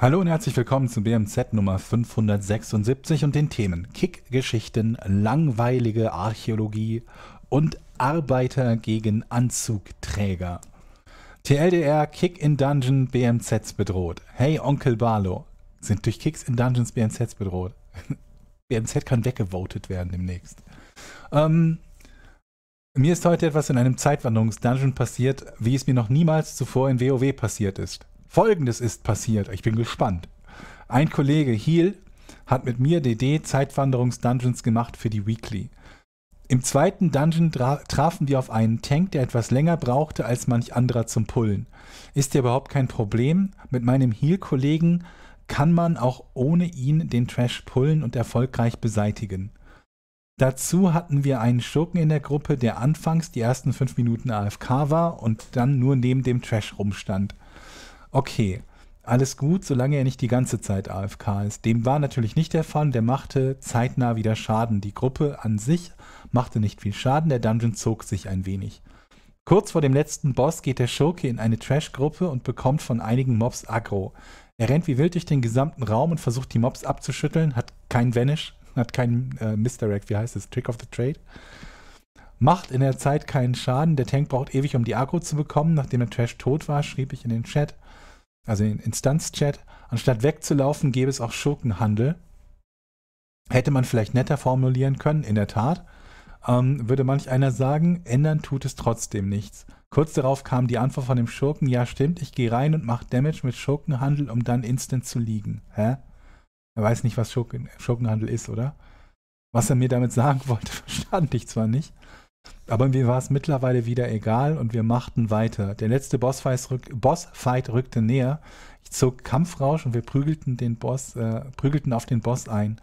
Hallo und herzlich willkommen zu BMZ Nummer 576 und den Themen Kickgeschichten, langweilige Archäologie und Arbeiter gegen Anzugträger. TLDR Kick in Dungeon BMZs bedroht. Hey Onkel Barlo, sind durch Kicks in Dungeons BMZs bedroht. BMZ kann weggevotet werden demnächst. Ähm, mir ist heute etwas in einem Zeitwanderungs-Dungeon passiert, wie es mir noch niemals zuvor in WoW passiert ist. Folgendes ist passiert. Ich bin gespannt. Ein Kollege, Heal, hat mit mir DD Zeitwanderungs-Dungeons gemacht für die Weekly. Im zweiten Dungeon trafen wir auf einen Tank, der etwas länger brauchte als manch anderer zum Pullen. Ist ja überhaupt kein Problem. Mit meinem Heal-Kollegen kann man auch ohne ihn den Trash pullen und erfolgreich beseitigen. Dazu hatten wir einen Schurken in der Gruppe, der anfangs die ersten fünf Minuten AFK war und dann nur neben dem Trash rumstand okay, alles gut, solange er nicht die ganze Zeit AFK ist. Dem war natürlich nicht der Fall, der machte zeitnah wieder Schaden. Die Gruppe an sich machte nicht viel Schaden, der Dungeon zog sich ein wenig. Kurz vor dem letzten Boss geht der Schurke in eine Trash-Gruppe und bekommt von einigen Mobs Aggro. Er rennt wie wild durch den gesamten Raum und versucht die Mobs abzuschütteln, hat kein Vanish, hat kein äh, Misdirect, wie heißt es, Trick of the Trade. Macht in der Zeit keinen Schaden, der Tank braucht ewig, um die Aggro zu bekommen. Nachdem der Trash tot war, schrieb ich in den Chat, also den Instanzchat, anstatt wegzulaufen, gäbe es auch Schurkenhandel. Hätte man vielleicht netter formulieren können, in der Tat, ähm, würde manch einer sagen, ändern tut es trotzdem nichts. Kurz darauf kam die Antwort von dem Schurken, ja stimmt, ich gehe rein und mache Damage mit Schurkenhandel, um dann instant zu liegen. Hä? Er weiß nicht, was Schurken, Schurkenhandel ist, oder? Was er mir damit sagen wollte, verstand ich zwar nicht. Aber mir war es mittlerweile wieder egal und wir machten weiter. Der letzte Bossfight, rück, Bossfight rückte näher. Ich zog Kampfrausch und wir prügelten, den Boss, äh, prügelten auf den Boss ein.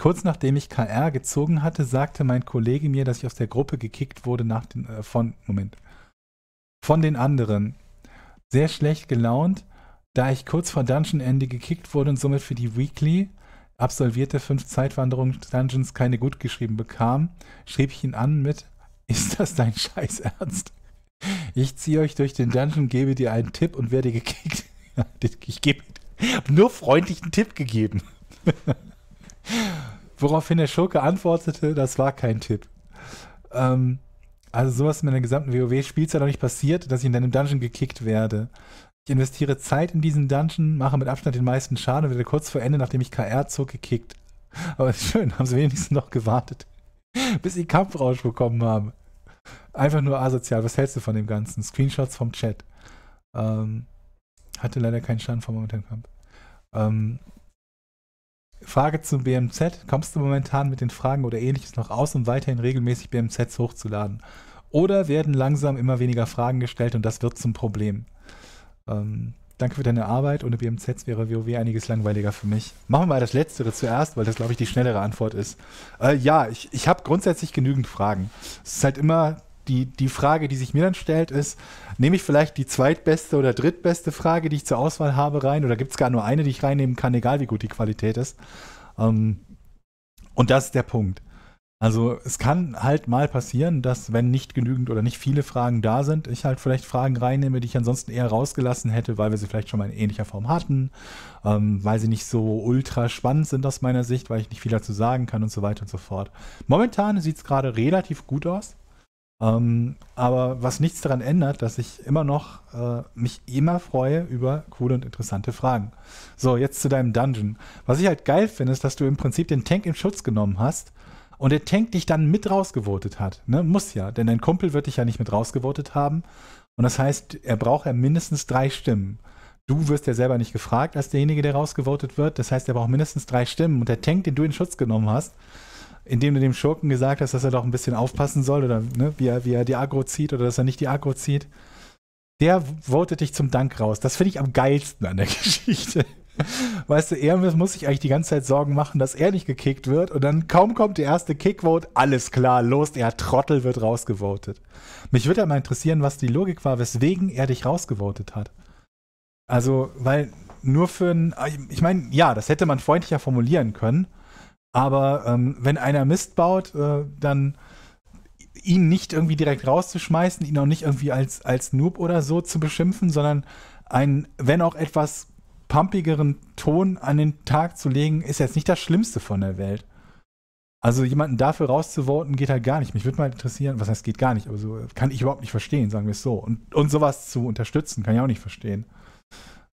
Kurz nachdem ich KR gezogen hatte, sagte mein Kollege mir, dass ich aus der Gruppe gekickt wurde nach den, äh, von, Moment, von den anderen. Sehr schlecht gelaunt, da ich kurz vor Dungeon-Ende gekickt wurde und somit für die Weekly absolvierte fünf Zeitwanderung dungeons keine gut geschrieben bekam, schrieb ich ihn an mit ist das dein Scheiß Ernst? Ich ziehe euch durch den Dungeon, gebe dir einen Tipp und werde gekickt. Ich gebe nur freundlichen Tipp gegeben. Woraufhin der Schurke antwortete, das war kein Tipp. Ähm, also sowas mit der gesamten WoW-Spielzeit noch nicht passiert, dass ich in deinem Dungeon gekickt werde. Ich investiere Zeit in diesen Dungeon, mache mit Abstand den meisten Schaden und werde kurz vor Ende, nachdem ich KR zog, gekickt. Aber schön, haben sie wenigstens noch gewartet, bis sie Kampfrausch bekommen haben. Einfach nur asozial. Was hältst du von dem Ganzen? Screenshots vom Chat. Ähm, hatte leider keinen Stand vom momentan Kampf. Ähm, Frage zum BMZ. Kommst du momentan mit den Fragen oder ähnliches noch aus, um weiterhin regelmäßig BMZs hochzuladen? Oder werden langsam immer weniger Fragen gestellt und das wird zum Problem? Ähm, Danke für deine Arbeit. Ohne BMZ wäre WoW einiges langweiliger für mich. Machen wir mal das Letztere zuerst, weil das, glaube ich, die schnellere Antwort ist. Äh, ja, ich, ich habe grundsätzlich genügend Fragen. Es ist halt immer die, die Frage, die sich mir dann stellt, ist, nehme ich vielleicht die zweitbeste oder drittbeste Frage, die ich zur Auswahl habe, rein? Oder gibt es gar nur eine, die ich reinnehmen kann, egal wie gut die Qualität ist? Ähm, und das ist der Punkt. Also es kann halt mal passieren, dass wenn nicht genügend oder nicht viele Fragen da sind, ich halt vielleicht Fragen reinnehme, die ich ansonsten eher rausgelassen hätte, weil wir sie vielleicht schon mal in ähnlicher Form hatten, ähm, weil sie nicht so ultra spannend sind aus meiner Sicht, weil ich nicht viel dazu sagen kann und so weiter und so fort. Momentan sieht es gerade relativ gut aus. Ähm, aber was nichts daran ändert, dass ich immer noch äh, mich immer freue über coole und interessante Fragen. So, jetzt zu deinem Dungeon. Was ich halt geil finde, ist, dass du im Prinzip den Tank in Schutz genommen hast und der Tank dich dann mit rausgevotet hat. Ne? Muss ja, denn dein Kumpel wird dich ja nicht mit rausgevotet haben. Und das heißt, er braucht ja mindestens drei Stimmen. Du wirst ja selber nicht gefragt als derjenige, der rausgevotet wird. Das heißt, er braucht mindestens drei Stimmen. Und der Tank, den du in Schutz genommen hast, indem du dem Schurken gesagt hast, dass er doch ein bisschen aufpassen soll oder ne, wie, er, wie er die Agro zieht oder dass er nicht die Agro zieht, der votet dich zum Dank raus. Das finde ich am geilsten an der Geschichte. Weißt du, er muss sich eigentlich die ganze Zeit Sorgen machen, dass er nicht gekickt wird. Und dann kaum kommt der erste Kickvote, alles klar, los, er Trottel wird rausgevotet. Mich würde ja mal interessieren, was die Logik war, weswegen er dich rausgevotet hat. Also, weil nur für ein. Ich meine, ja, das hätte man freundlicher formulieren können. Aber ähm, wenn einer Mist baut, äh, dann ihn nicht irgendwie direkt rauszuschmeißen, ihn auch nicht irgendwie als, als Noob oder so zu beschimpfen, sondern ein, wenn auch etwas pumpigeren Ton an den Tag zu legen, ist jetzt nicht das Schlimmste von der Welt. Also jemanden dafür rauszuvoten, geht halt gar nicht. Mich würde mal interessieren, was heißt geht gar nicht, aber so kann ich überhaupt nicht verstehen, sagen wir es so. Und, und sowas zu unterstützen, kann ich auch nicht verstehen.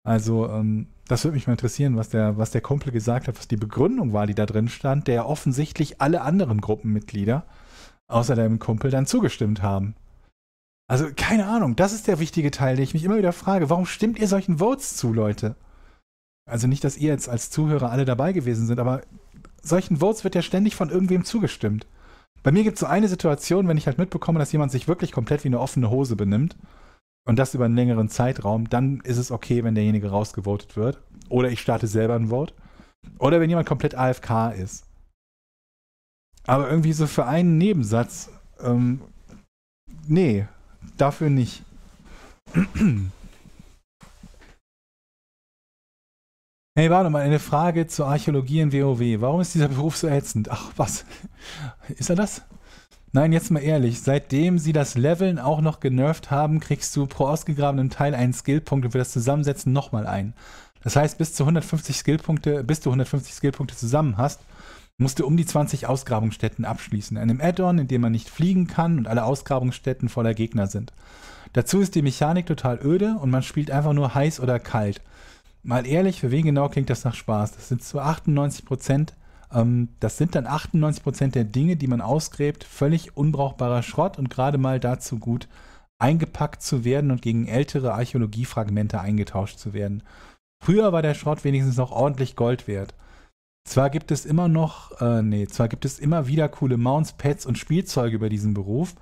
Also ähm, das würde mich mal interessieren, was der, was der Kumpel gesagt hat, was die Begründung war, die da drin stand, der offensichtlich alle anderen Gruppenmitglieder außer deinem Kumpel dann zugestimmt haben. Also keine Ahnung, das ist der wichtige Teil, den ich mich immer wieder frage. Warum stimmt ihr solchen Votes zu, Leute? also nicht, dass ihr jetzt als Zuhörer alle dabei gewesen sind, aber solchen Votes wird ja ständig von irgendwem zugestimmt. Bei mir gibt es so eine Situation, wenn ich halt mitbekomme, dass jemand sich wirklich komplett wie eine offene Hose benimmt und das über einen längeren Zeitraum, dann ist es okay, wenn derjenige rausgevotet wird. Oder ich starte selber ein Vote. Oder wenn jemand komplett AFK ist. Aber irgendwie so für einen Nebensatz, ähm, nee, dafür nicht. Hey, warte mal, eine Frage zur Archäologie in WoW. Warum ist dieser Beruf so ätzend? Ach, was? Ist er das? Nein, jetzt mal ehrlich, seitdem sie das Leveln auch noch genervt haben, kriegst du pro ausgegrabenen Teil einen Skillpunkt und für das Zusammensetzen nochmal einen. Das heißt, bis zu 150 Skillpunkte, bis du 150 Skillpunkte zusammen hast, musst du um die 20 Ausgrabungsstätten abschließen. Einem Add-on, in dem man nicht fliegen kann und alle Ausgrabungsstätten voller Gegner sind. Dazu ist die Mechanik total öde und man spielt einfach nur heiß oder kalt mal ehrlich, für wen genau klingt das nach Spaß? Das sind zu 98 Prozent ähm, das sind dann 98% Prozent der Dinge, die man ausgräbt, völlig unbrauchbarer Schrott und gerade mal dazu gut, eingepackt zu werden und gegen ältere Archäologiefragmente eingetauscht zu werden. Früher war der Schrott wenigstens noch ordentlich Gold wert. Zwar gibt es immer noch, äh, nee, zwar gibt es immer wieder coole Mounts, Pets und Spielzeuge über diesen Beruf,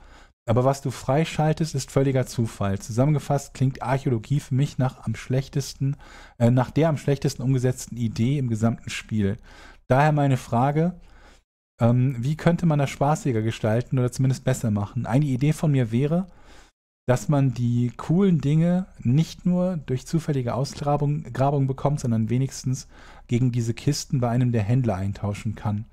aber was du freischaltest, ist völliger Zufall. Zusammengefasst klingt Archäologie für mich nach am schlechtesten, äh, nach der am schlechtesten umgesetzten Idee im gesamten Spiel. Daher meine Frage, ähm, wie könnte man das spaßiger gestalten oder zumindest besser machen? Eine Idee von mir wäre, dass man die coolen Dinge nicht nur durch zufällige Ausgrabung Grabung bekommt, sondern wenigstens gegen diese Kisten bei einem der Händler eintauschen kann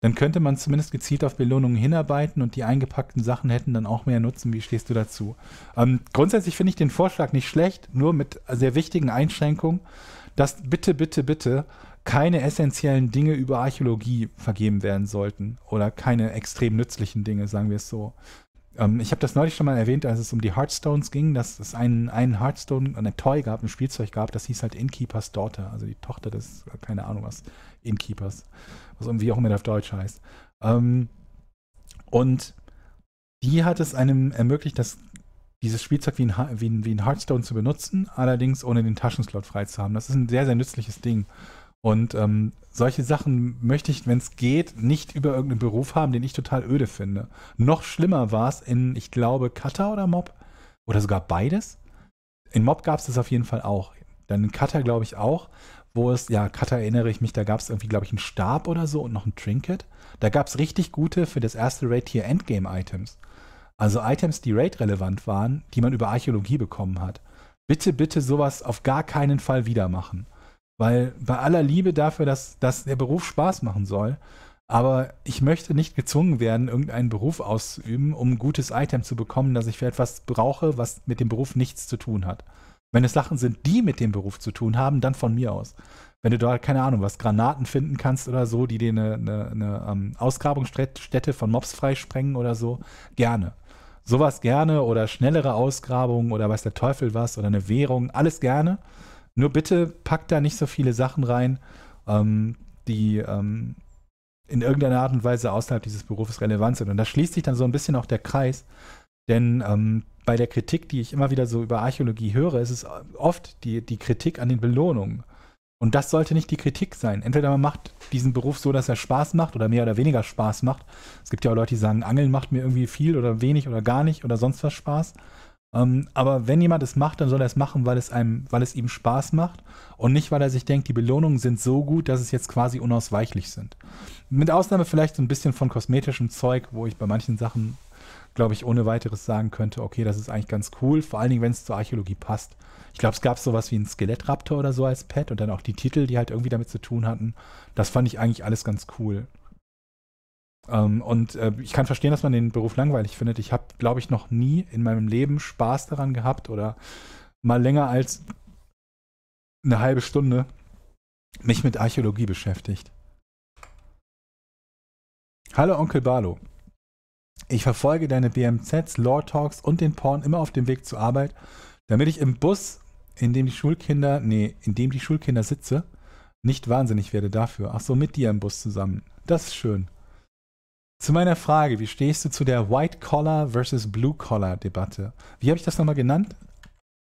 dann könnte man zumindest gezielt auf Belohnungen hinarbeiten und die eingepackten Sachen hätten dann auch mehr Nutzen. Wie stehst du dazu? Ähm, grundsätzlich finde ich den Vorschlag nicht schlecht, nur mit sehr wichtigen Einschränkungen, dass bitte, bitte, bitte keine essentiellen Dinge über Archäologie vergeben werden sollten oder keine extrem nützlichen Dinge, sagen wir es so. Ähm, ich habe das neulich schon mal erwähnt, als es um die Hearthstones ging, dass es einen, einen Hearthstone, ein Toy gab, ein Spielzeug gab, das hieß halt Innkeeper's Daughter, also die Tochter des, keine Ahnung was, Innkeepers, was irgendwie auch immer auf Deutsch heißt. Ähm, und die hat es einem ermöglicht, das dieses Spielzeug wie ein, wie, ein, wie ein Hearthstone zu benutzen, allerdings ohne den Taschenslot frei zu haben. Das ist ein sehr, sehr nützliches Ding. Und ähm, solche Sachen möchte ich, wenn es geht, nicht über irgendeinen Beruf haben, den ich total öde finde. Noch schlimmer war es in, ich glaube, Cutter oder Mob oder sogar beides. In Mob gab es das auf jeden Fall auch. Dann in Cutter, glaube ich, auch, wo es, ja, Cutter erinnere ich mich, da gab es irgendwie, glaube ich, einen Stab oder so und noch ein Trinket. Da gab es richtig gute für das erste Raid hier Endgame-Items. Also Items, die Raid-relevant waren, die man über Archäologie bekommen hat. Bitte, bitte sowas auf gar keinen Fall wieder machen. Weil bei aller Liebe dafür, dass, dass der Beruf Spaß machen soll, aber ich möchte nicht gezwungen werden, irgendeinen Beruf auszuüben, um ein gutes Item zu bekommen, das ich für etwas brauche, was mit dem Beruf nichts zu tun hat. Wenn es Sachen sind, die mit dem Beruf zu tun haben, dann von mir aus. Wenn du da, keine Ahnung, was Granaten finden kannst oder so, die dir eine, eine, eine ähm, Ausgrabungsstätte von Mobs freisprengen oder so, gerne. Sowas gerne oder schnellere Ausgrabungen oder weiß der Teufel was oder eine Währung, alles gerne. Nur bitte packt da nicht so viele Sachen rein, ähm, die ähm, in irgendeiner Art und Weise außerhalb dieses Berufes relevant sind. Und da schließt sich dann so ein bisschen auch der Kreis. Denn ähm, bei der Kritik, die ich immer wieder so über Archäologie höre, ist es oft die, die Kritik an den Belohnungen. Und das sollte nicht die Kritik sein. Entweder man macht diesen Beruf so, dass er Spaß macht oder mehr oder weniger Spaß macht. Es gibt ja auch Leute, die sagen, Angeln macht mir irgendwie viel oder wenig oder gar nicht oder sonst was Spaß. Ähm, aber wenn jemand es macht, dann soll er es machen, weil es einem, weil es ihm Spaß macht und nicht, weil er sich denkt, die Belohnungen sind so gut, dass es jetzt quasi unausweichlich sind. Mit Ausnahme vielleicht so ein bisschen von kosmetischem Zeug, wo ich bei manchen Sachen, glaube ich, ohne weiteres sagen könnte, okay, das ist eigentlich ganz cool, vor allen Dingen, wenn es zur Archäologie passt. Ich glaube, es gab sowas wie ein Skelettraptor oder so als Pet und dann auch die Titel, die halt irgendwie damit zu tun hatten. Das fand ich eigentlich alles ganz cool. Ähm, und äh, ich kann verstehen, dass man den Beruf langweilig findet. Ich habe, glaube ich, noch nie in meinem Leben Spaß daran gehabt oder mal länger als eine halbe Stunde mich mit Archäologie beschäftigt. Hallo Onkel Barlo. Ich verfolge deine BMZs, Lore Talks und den Porn immer auf dem Weg zur Arbeit, damit ich im Bus, in dem die Schulkinder, nee, in dem die Schulkinder sitze, nicht wahnsinnig werde dafür. Ach so, mit dir im Bus zusammen. Das ist schön. Zu meiner Frage, wie stehst du zu der White-Collar versus Blue-Collar-Debatte? Wie habe ich das nochmal genannt?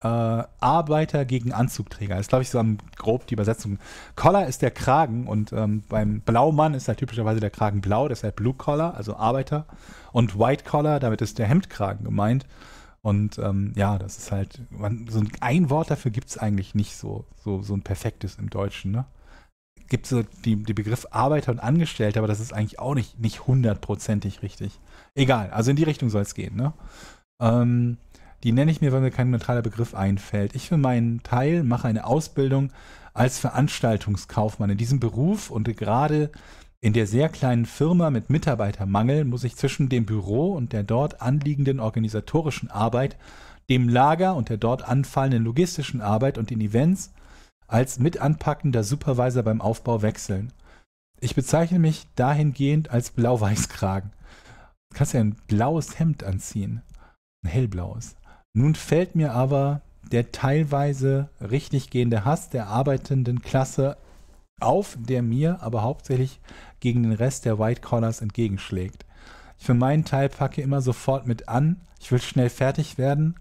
Äh, Arbeiter gegen Anzugträger. Das ist, glaube ich, so am grob die Übersetzung. Collar ist der Kragen und ähm, beim Blaumann ist halt typischerweise der Kragen blau, deshalb Blue Collar, also Arbeiter. Und White Collar, damit ist der Hemdkragen gemeint. Und ähm, ja, das ist halt, man, so ein, ein Wort dafür gibt es eigentlich nicht so, so, so ein perfektes im Deutschen, ne? gibt so den die Begriff Arbeiter und Angestellte, aber das ist eigentlich auch nicht, nicht hundertprozentig richtig. Egal, also in die Richtung soll es gehen, ne? Ähm, die nenne ich mir, weil mir kein neutraler Begriff einfällt. Ich für meinen Teil mache eine Ausbildung als Veranstaltungskaufmann. In diesem Beruf und gerade in der sehr kleinen Firma mit Mitarbeitermangel muss ich zwischen dem Büro und der dort anliegenden organisatorischen Arbeit, dem Lager und der dort anfallenden logistischen Arbeit und den Events als mit anpackender Supervisor beim Aufbau wechseln. Ich bezeichne mich dahingehend als Blau-Weiß-Kragen. Du kannst ja ein blaues Hemd anziehen. Ein hellblaues. Nun fällt mir aber der teilweise richtig gehende Hass der arbeitenden Klasse auf, der mir aber hauptsächlich gegen den Rest der White Collars entgegenschlägt. Ich für meinen Teil packe immer sofort mit an. Ich will schnell fertig werden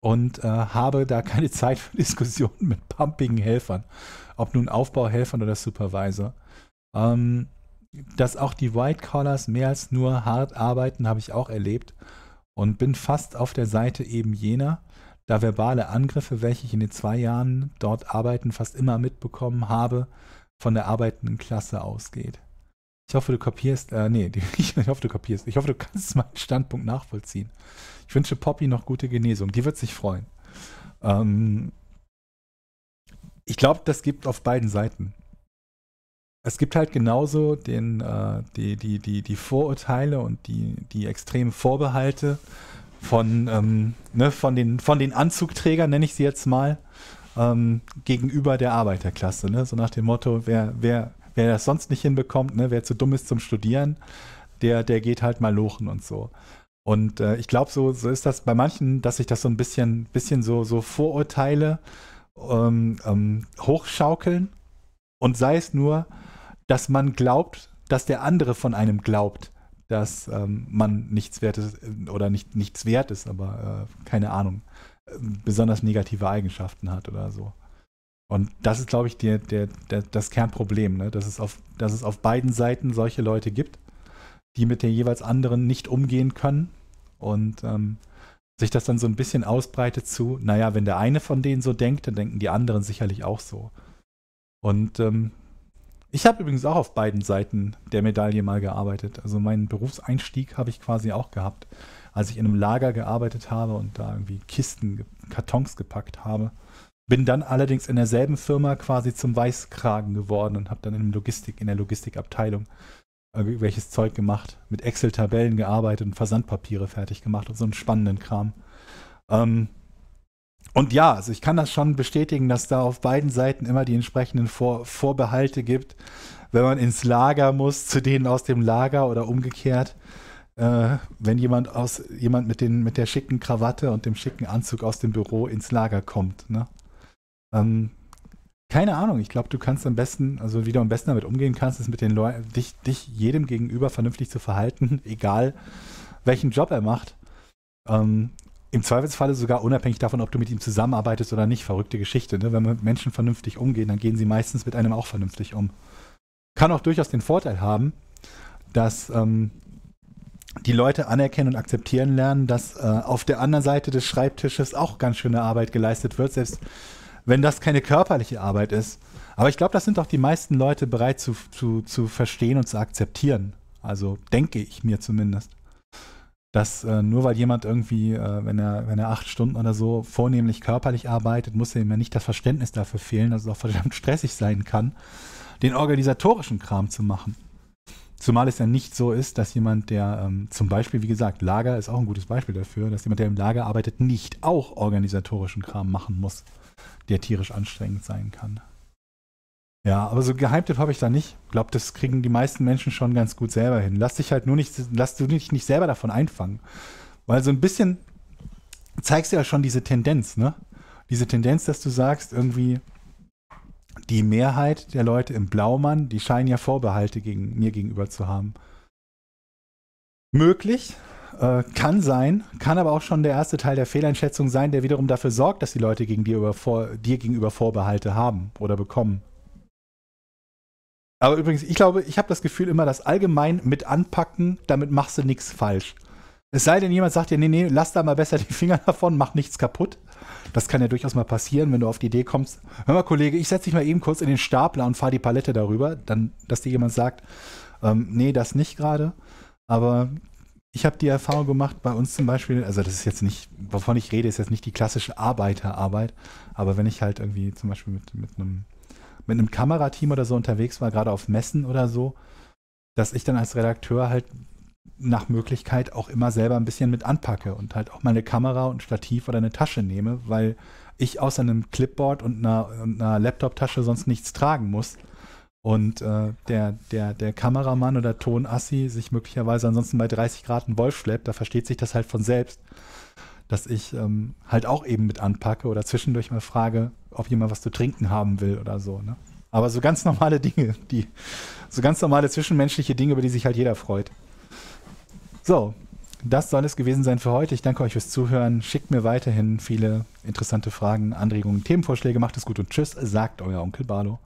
und äh, habe da keine Zeit für Diskussionen mit pumpigen Helfern, ob nun Aufbauhelfern oder Supervisor. Ähm, dass auch die White Collars mehr als nur hart arbeiten, habe ich auch erlebt und bin fast auf der Seite eben jener, da verbale Angriffe, welche ich in den zwei Jahren dort arbeiten fast immer mitbekommen habe, von der arbeitenden Klasse ausgeht. Ich hoffe, du kopierst, äh, nee, ich hoffe, du kopierst. Ich hoffe, du kannst meinen Standpunkt nachvollziehen. Ich wünsche Poppy noch gute Genesung. Die wird sich freuen. Ähm, ich glaube, das gibt auf beiden Seiten. Es gibt halt genauso den, äh, die, die, die, die Vorurteile und die, die extremen Vorbehalte von, ähm, ne, von, den, von den Anzugträgern, nenne ich sie jetzt mal, ähm, gegenüber der Arbeiterklasse. Ne? So nach dem Motto, wer, wer, Wer das sonst nicht hinbekommt, ne, wer zu dumm ist zum Studieren, der, der geht halt mal lochen und so. Und äh, ich glaube, so, so ist das bei manchen, dass sich das so ein bisschen, bisschen so, so Vorurteile ähm, ähm, hochschaukeln. Und sei es nur, dass man glaubt, dass der andere von einem glaubt, dass ähm, man nichts wert ist äh, oder nicht, nichts wert ist, aber äh, keine Ahnung, äh, besonders negative Eigenschaften hat oder so. Und das ist, glaube ich, der, der, der, das Kernproblem, ne? dass, es auf, dass es auf beiden Seiten solche Leute gibt, die mit der jeweils anderen nicht umgehen können und ähm, sich das dann so ein bisschen ausbreitet zu, naja, wenn der eine von denen so denkt, dann denken die anderen sicherlich auch so. Und ähm, ich habe übrigens auch auf beiden Seiten der Medaille mal gearbeitet. Also meinen Berufseinstieg habe ich quasi auch gehabt, als ich in einem Lager gearbeitet habe und da irgendwie Kisten, Kartons gepackt habe. Bin dann allerdings in derselben Firma quasi zum Weißkragen geworden und habe dann in, Logistik, in der Logistikabteilung irgendwelches äh, Zeug gemacht, mit Excel-Tabellen gearbeitet und Versandpapiere fertig gemacht und so einen spannenden Kram. Ähm, und ja, also ich kann das schon bestätigen, dass da auf beiden Seiten immer die entsprechenden Vor Vorbehalte gibt, wenn man ins Lager muss, zu denen aus dem Lager oder umgekehrt. Äh, wenn jemand aus jemand mit, den, mit der schicken Krawatte und dem schicken Anzug aus dem Büro ins Lager kommt. Ne? Ähm, keine Ahnung, ich glaube, du kannst am besten, also wie du am besten damit umgehen kannst, ist mit den Leuten, dich, dich jedem gegenüber vernünftig zu verhalten, egal welchen Job er macht. Ähm, Im Zweifelsfalle sogar unabhängig davon, ob du mit ihm zusammenarbeitest oder nicht. Verrückte Geschichte. Ne? Wenn man mit Menschen vernünftig umgehen, dann gehen sie meistens mit einem auch vernünftig um. Kann auch durchaus den Vorteil haben, dass ähm, die Leute anerkennen und akzeptieren lernen, dass äh, auf der anderen Seite des Schreibtisches auch ganz schöne Arbeit geleistet wird, selbst wenn das keine körperliche Arbeit ist. Aber ich glaube, das sind auch die meisten Leute bereit zu, zu, zu verstehen und zu akzeptieren. Also denke ich mir zumindest. Dass äh, nur weil jemand irgendwie, äh, wenn, er, wenn er acht Stunden oder so vornehmlich körperlich arbeitet, muss ihm ja nicht das Verständnis dafür fehlen, dass es auch verdammt stressig sein kann, den organisatorischen Kram zu machen. Zumal es ja nicht so ist, dass jemand, der ähm, zum Beispiel, wie gesagt, Lager ist auch ein gutes Beispiel dafür, dass jemand, der im Lager arbeitet, nicht auch organisatorischen Kram machen muss der tierisch anstrengend sein kann. Ja, aber so gehyptet habe ich da nicht. Ich glaube, das kriegen die meisten Menschen schon ganz gut selber hin. Lass dich halt nur nicht, lass du dich nicht selber davon einfangen. Weil so ein bisschen zeigst du ja schon diese Tendenz, ne? Diese Tendenz, dass du sagst, irgendwie, die Mehrheit der Leute im Blaumann, die scheinen ja Vorbehalte gegen mir gegenüber zu haben. Möglich, äh, kann sein, kann aber auch schon der erste Teil der Fehleinschätzung sein, der wiederum dafür sorgt, dass die Leute gegen dir, vor, dir gegenüber Vorbehalte haben oder bekommen. Aber übrigens, ich glaube, ich habe das Gefühl immer, dass allgemein mit anpacken, damit machst du nichts falsch. Es sei denn, jemand sagt dir, nee, nee, lass da mal besser die Finger davon, mach nichts kaputt. Das kann ja durchaus mal passieren, wenn du auf die Idee kommst. Hör mal, Kollege, ich setze dich mal eben kurz in den Stapler und fahre die Palette darüber, dann, dass dir jemand sagt, ähm, nee, das nicht gerade. Aber ich habe die Erfahrung gemacht, bei uns zum Beispiel, also das ist jetzt nicht, wovon ich rede, ist jetzt nicht die klassische Arbeiterarbeit, aber wenn ich halt irgendwie zum Beispiel mit, mit, einem, mit einem Kamerateam oder so unterwegs war, gerade auf Messen oder so, dass ich dann als Redakteur halt nach Möglichkeit auch immer selber ein bisschen mit anpacke und halt auch mal eine Kamera und Stativ oder eine Tasche nehme, weil ich außer einem Clipboard und einer, und einer Laptop-Tasche sonst nichts tragen muss und äh, der, der, der Kameramann oder Tonassi sich möglicherweise ansonsten bei 30 Grad einen Wolf schleppt, da versteht sich das halt von selbst, dass ich ähm, halt auch eben mit anpacke oder zwischendurch mal frage, ob jemand was zu trinken haben will oder so. Ne? Aber so ganz normale Dinge, die, so ganz normale zwischenmenschliche Dinge, über die sich halt jeder freut. So, das soll es gewesen sein für heute. Ich danke euch fürs Zuhören. Schickt mir weiterhin viele interessante Fragen, Anregungen, Themenvorschläge. Macht es gut und tschüss, sagt euer Onkel Barlo.